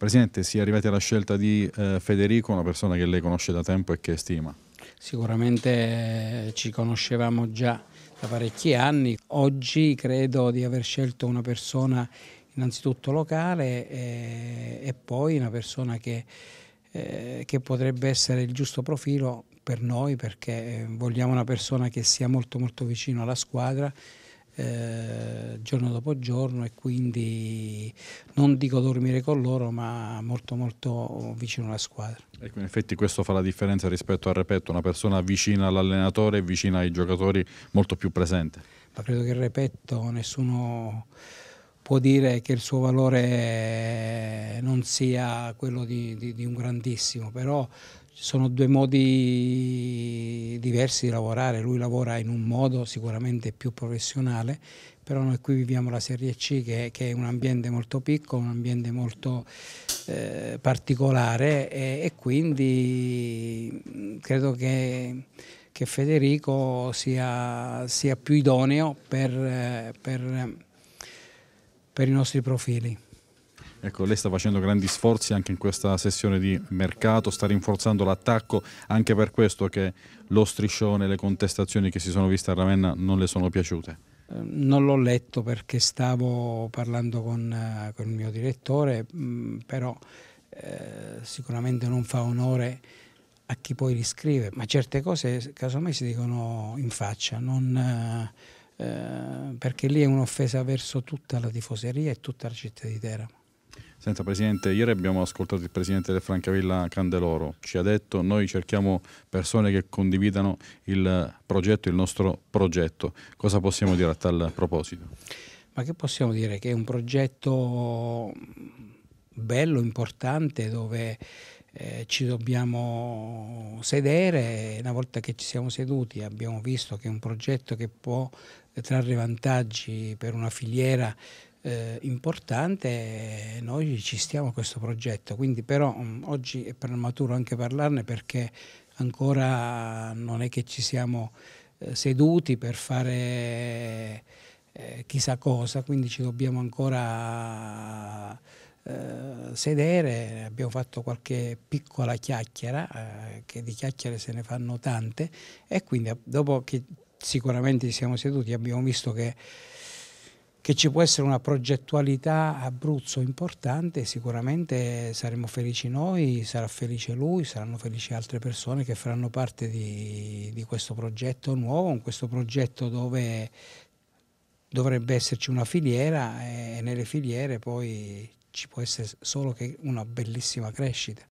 Presidente, si è arrivati alla scelta di eh, Federico, una persona che lei conosce da tempo e che stima. Sicuramente eh, ci conoscevamo già da parecchi anni. Oggi credo di aver scelto una persona innanzitutto locale e, eh, e poi una persona che, eh, che, potrebbe essere il giusto profilo per noi perché eh, vogliamo una persona che sia molto molto vicino alla squadra eh, giorno dopo giorno e quindi non dico dormire con loro ma molto molto vicino alla squadra. Ecco, in effetti questo fa la differenza rispetto al Repetto, una persona vicina all'allenatore e vicina ai giocatori molto più presente. Ma credo che il Repetto nessuno può dire che il suo valore non sia quello di, di, di un grandissimo, però sono due modi diversi di lavorare, lui lavora in un modo sicuramente più professionale, però noi qui viviamo la Serie C che, è, che è un ambiente molto piccolo, un ambiente molto eh, particolare e, e quindi credo che che Federico sia, sia più idoneo per, eh, per, per i nostri profili. Ecco, lei sta facendo grandi sforzi anche in questa sessione di mercato, sta rinforzando l'attacco, anche per questo che lo striscione, le contestazioni che si sono viste a Ravenna non le sono piaciute. Ehm, non l'ho letto perché stavo parlando con, eh, con il mio direttore, mm, però eh, sicuramente non fa onore a chi poi riscrive, ma certe cose casomai si dicono in faccia, non, eh, eh perché lì è un'offesa verso tutta la tifoseria e tutta la città di Teramo. Senta Presidente, ieri abbiamo ascoltato il Presidente del Francavilla Candeloro, ci ha detto noi cerchiamo persone che condividano il progetto, il nostro progetto. Cosa possiamo dire a tal proposito? Ma che possiamo dire? Che è un progetto bello, importante, dove eh, ci dobbiamo sedere. Una volta che ci siamo seduti abbiamo visto che è un progetto che può trarre vantaggi per una filiera eh, importante noi ci stiamo a questo progetto, quindi però mh, mm, oggi è prematuro anche parlarne perché ancora non è che ci siamo eh, seduti per fare eh, chissà cosa, quindi ci dobbiamo ancora eh, sedere, abbiamo fatto qualche piccola chiacchiera, eh, che di chiacchiere se ne fanno tante e quindi dopo che sicuramente ci siamo seduti abbiamo visto che che ci può essere una progettualità Abruzzo importante, sicuramente saremo felici noi, sarà felice lui, saranno felici altre persone che faranno parte di, di questo progetto nuovo, questo progetto dove dovrebbe esserci una filiera eh, e nelle filiere poi ci può essere solo che una bellissima crescita.